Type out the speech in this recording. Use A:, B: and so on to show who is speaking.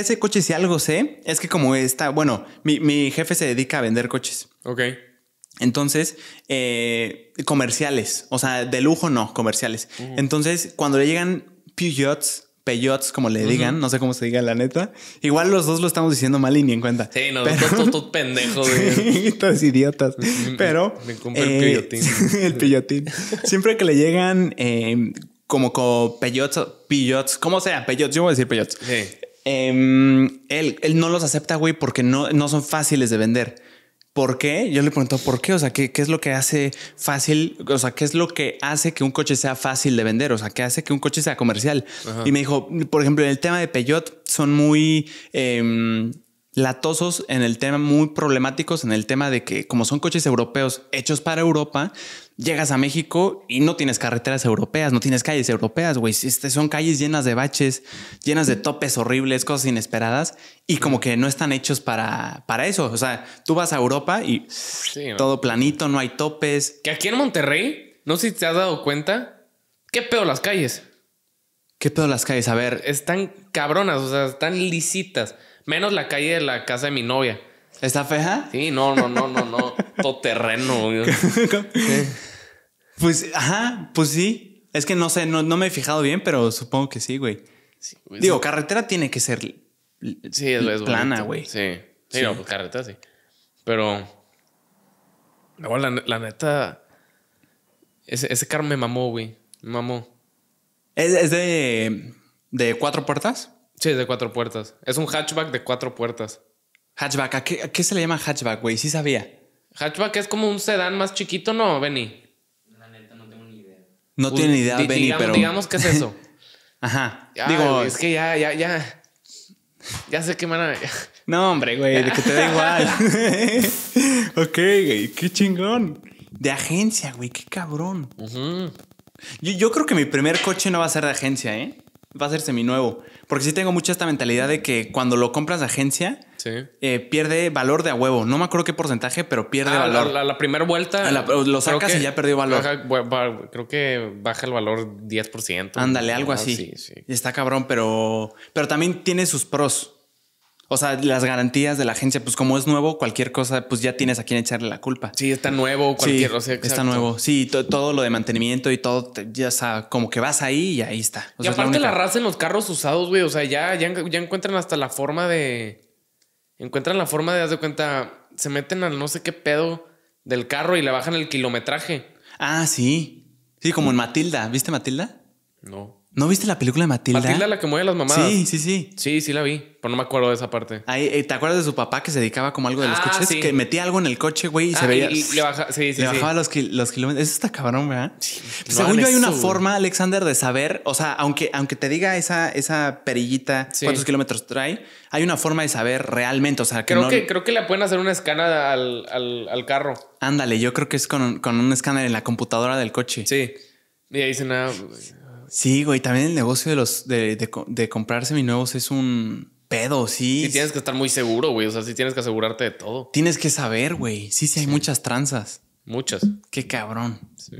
A: ese coche, si algo sé, es que como está, bueno, mi, jefe se dedica a vender coches. Ok. Entonces, eh, comerciales, o sea, de lujo no, comerciales. Entonces, cuando le llegan Puyots, Peyots, como le digan, no sé cómo se diga la neta. Igual los dos lo estamos diciendo mal y ni en cuenta. Sí, no, pero... todos
B: pendejos, de
A: idiotas. Pero. Me el eh, pillotín. el pillotín. Siempre que le llegan eh, como, como peyots, pillots, como sea, peyots, yo voy a decir peyots. Sí. Em, él, él, no los acepta, güey, porque no, no son fáciles de vender. ¿Por qué? Yo le pregunto, ¿por qué? O sea, ¿qué, es lo que hace fácil? O sea, ¿qué es lo que hace que un coche sea fácil de vender? O sea, ¿qué hace que un coche sea comercial? Y me dijo, por ejemplo, en el tema de Peugeot son muy... Em, latosos en el tema, muy problemáticos en el tema de que como son coches europeos hechos para Europa, llegas a México y no tienes carreteras europeas, no tienes calles europeas, güey. Este, son calles llenas de baches, llenas de topes horribles, cosas inesperadas y como que no están hechos para, para eso. O sea, tú vas a Europa y todo planito, no hay topes. Que aquí en Monterrey, no sé si te has dado cuenta,
B: qué pedo las calles. ¿Qué pedo las calles? A ver. Están cabronas, o sea, están lisitas. Menos la calle de la casa de mi novia. ¿Está feja? Sí, no, no, no, no, no.
A: Todo terreno. güey Pues, ajá, pues sí. Es que no sé, no, me he fijado bien, pero supongo que sí, güey. Digo, carretera tiene que ser plana, güey. Sí. sí. Pues
B: carretera sí. Pero. la, la neta. Ese, ese carro me mamó, güey. Me
A: mamó. ¿Es, es de, de cuatro puertas? Sí, es de cuatro puertas. Es un hatchback de cuatro puertas. Hatchback, ¿a qué, qué se le llama hatchback, güey? Sí sabía.
B: Hatchback es como un sedán más chiquito, ¿no, Benny? La neta,
A: no tengo ni idea. No tiene ni idea, Benny, pero... Digamos que es eso. Ajá. Digo... Es que
B: ya, ya, ya... Ya sé qué manera...
A: no, hombre, güey, que te da igual. ok, güey, qué chingón. De agencia, güey, qué cabrón. yo, yo creo que mi primer coche no va a ser de agencia, ¿eh? va a ser nuevo Porque sí tengo mucha esta mentalidad de que cuando lo compras de agencia, eh, pierde valor de a huevo. No me acuerdo qué porcentaje, pero pierde ah, valor.
B: la, primera vuelta. lo sacas y ya perdió valor. creo que baja el valor 10%.
A: Ándale, algo ah, así. está cabrón, pero, pero también tiene sus pros. O sea, las garantías de la agencia, pues como es nuevo, cualquier cosa, pues ya tienes a quien echarle la culpa. Sí, está nuevo, cualquier sí, sea, Está nuevo. Sí, todo lo de mantenimiento y todo, ya sea como que vas ahí y ahí está. y aparte la,
B: raza en los carros usados, güey. O sea, ya, ya, encuentran hasta la forma de. Encuentran la forma de, haz de cuenta, se meten al no sé qué pedo
A: del carro y le bajan el kilometraje. Ah, sí. Sí, como en Matilda. ¿Viste Matilda? No. ¿No viste la película de Matilda? Matilda la que mueve las mamadas. Sí, sí, sí. Sí, sí la vi, pero no me acuerdo de esa parte. Ahí, eh, ¿Te acuerdas de su papá que se dedicaba como algo de los ah, coches? Sí. Que metía algo en el coche, güey, y ah, se veía. le, baja, sí, sí, le bajaba los, kilómetros. Eso está cabrón, ¿verdad? Sí, según yo, hay una forma, Alexander, de saber. O sea, aunque, aunque te diga esa, esa perillita cuántos kilómetros trae, hay una forma de saber realmente. O sea, que creo que
B: Creo que le pueden hacer una escana al, al, carro.
A: Ándale, yo creo que es con, con un escáner en la computadora del coche. Sí. Y ahí dice nada. Sí, güey, también el negocio de los de, de, comprar seminuevos es un pedo,
B: sí. Sí, tienes que estar muy seguro, güey. O sea, sí tienes que asegurarte de todo.
A: Tienes que saber, güey. Sí, sí, hay muchas tranzas. Muchas. Qué cabrón. Sí.